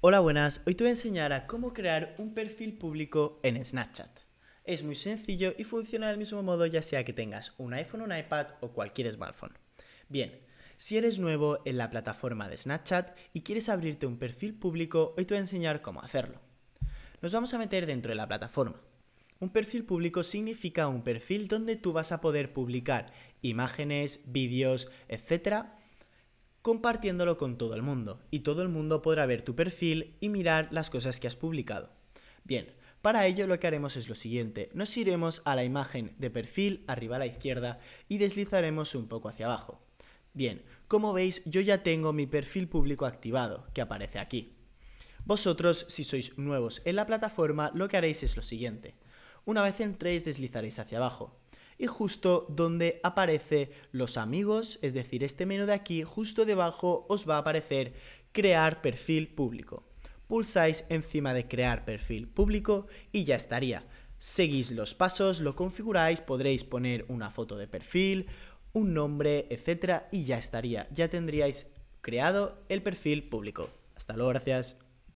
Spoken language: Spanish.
Hola, buenas. Hoy te voy a enseñar a cómo crear un perfil público en Snapchat. Es muy sencillo y funciona del mismo modo ya sea que tengas un iPhone, un iPad o cualquier smartphone. Bien, si eres nuevo en la plataforma de Snapchat y quieres abrirte un perfil público, hoy te voy a enseñar cómo hacerlo. Nos vamos a meter dentro de la plataforma. Un perfil público significa un perfil donde tú vas a poder publicar imágenes, vídeos, etcétera, compartiéndolo con todo el mundo, y todo el mundo podrá ver tu perfil y mirar las cosas que has publicado. Bien, para ello lo que haremos es lo siguiente, nos iremos a la imagen de perfil arriba a la izquierda y deslizaremos un poco hacia abajo. Bien, como veis yo ya tengo mi perfil público activado, que aparece aquí. Vosotros, si sois nuevos en la plataforma, lo que haréis es lo siguiente. Una vez entréis deslizaréis hacia abajo, y justo donde aparece los amigos, es decir, este menú de aquí, justo debajo os va a aparecer crear perfil público. Pulsáis encima de crear perfil público y ya estaría. Seguís los pasos, lo configuráis, podréis poner una foto de perfil, un nombre, etcétera y ya estaría. Ya tendríais creado el perfil público. Hasta luego, gracias.